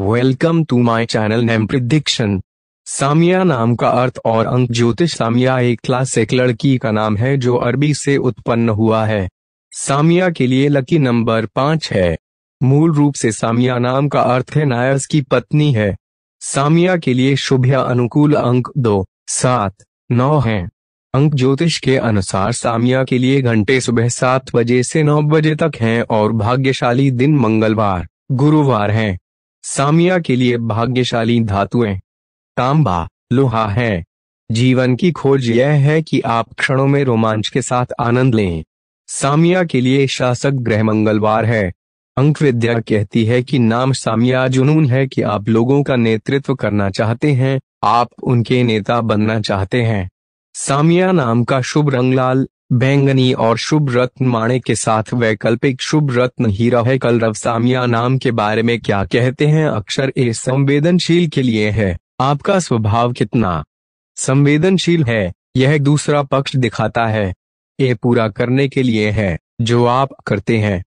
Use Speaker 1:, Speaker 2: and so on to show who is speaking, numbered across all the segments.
Speaker 1: Welcome to my channel name prediction Samiya नाम का अर्थ और अंक ज्योतिष सामिया एक क्लासिक लड़की का नाम है जो अरबी से उत्पन्न हुआ है सामिया के लिए लकी नंबर पांच है मूल रूप से सामिया नाम का अर्थ है नायस की पत्नी है सामिया के लिए शुभ या अनुकूल अंक दो सात नौ है अंक ज्योतिष के अनुसार सामिया के लिए घंटे सुबह सात बजे से नौ बजे तक हैं और भाग्यशाली दिन मंगलवार गुरुवार हैं। सामिया के लिए भाग्यशाली धातुएं तांबा लोहा है जीवन की खोज यह है कि आप क्षणों में रोमांच के साथ आनंद लें सामिया के लिए शासक ग्रह मंगलवार है अंक विद्या कहती है कि नाम सामिया जुनून है कि आप लोगों का नेतृत्व करना चाहते हैं आप उनके नेता बनना चाहते हैं सामिया नाम का शुभ रंग लाल बैंगनी और शुभ रत्न माणे के साथ वैकल्पिक शुभ रत्न हीरा है कलरव सामिया नाम के बारे में क्या कहते हैं अक्षर ए संवेदनशील के लिए है आपका स्वभाव कितना संवेदनशील है यह दूसरा पक्ष दिखाता है ए पूरा करने के लिए है जो आप करते हैं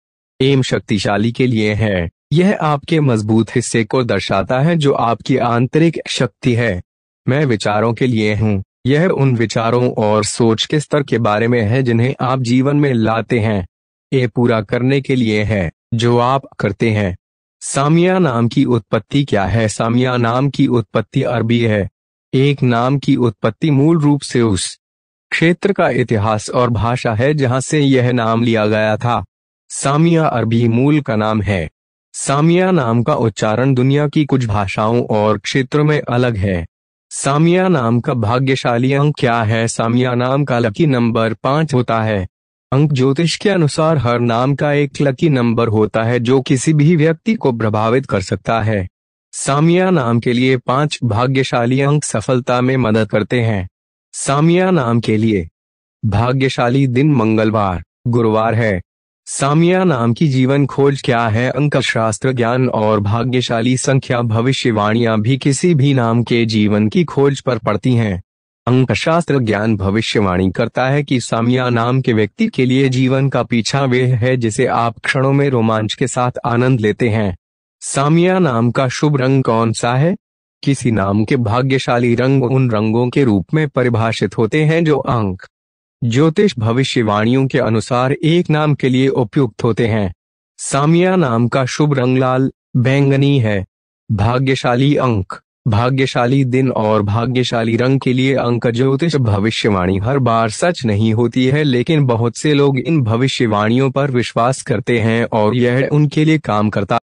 Speaker 1: एम शक्तिशाली के लिए है यह आपके मजबूत हिस्से को दर्शाता है जो आपकी आंतरिक शक्ति है मैं विचारों के लिए हूँ यह उन विचारों और सोच के स्तर के बारे में है जिन्हें आप जीवन में लाते हैं ये पूरा करने के लिए है जो आप करते हैं सामिया नाम की उत्पत्ति क्या है सामिया नाम की उत्पत्ति अरबी है एक नाम की उत्पत्ति मूल रूप से उस क्षेत्र का इतिहास और भाषा है जहां से यह नाम लिया गया था सामिया अरबी मूल का नाम है सामिया नाम का उच्चारण दुनिया की कुछ भाषाओं और क्षेत्रों में अलग है सामिया नाम का भाग्यशाली अंक क्या है सामिया नाम का लकी नंबर पांच होता है अंक ज्योतिष के अनुसार हर नाम का एक लकी नंबर होता है जो किसी भी व्यक्ति को प्रभावित कर सकता है सामिया नाम के लिए पांच भाग्यशाली अंक सफलता में मदद करते हैं सामिया नाम के लिए भाग्यशाली दिन मंगलवार गुरुवार है सामिया नाम की जीवन खोज क्या है अंक शास्त्र ज्ञान और भाग्यशाली संख्या भविष्यवाणियां भी किसी भी नाम के जीवन की खोज पर पड़ती हैं अंक शास्त्र ज्ञान भविष्यवाणी करता है कि सामिया नाम के व्यक्ति के लिए जीवन का पीछा वे है जिसे आप क्षणों में रोमांच के साथ आनंद लेते हैं सामिया नाम का शुभ रंग कौन सा है किसी नाम के भाग्यशाली रंग उन रंगों के रूप में परिभाषित होते हैं जो अंक ज्योतिष भविष्यवाणियों के अनुसार एक नाम के लिए उपयुक्त होते हैं सामिया नाम का शुभ रंग लाल बैंगनी है भाग्यशाली अंक भाग्यशाली दिन और भाग्यशाली रंग के लिए अंक ज्योतिष भविष्यवाणी हर बार सच नहीं होती है लेकिन बहुत से लोग इन भविष्यवाणियों पर विश्वास करते हैं और यह उनके लिए काम करता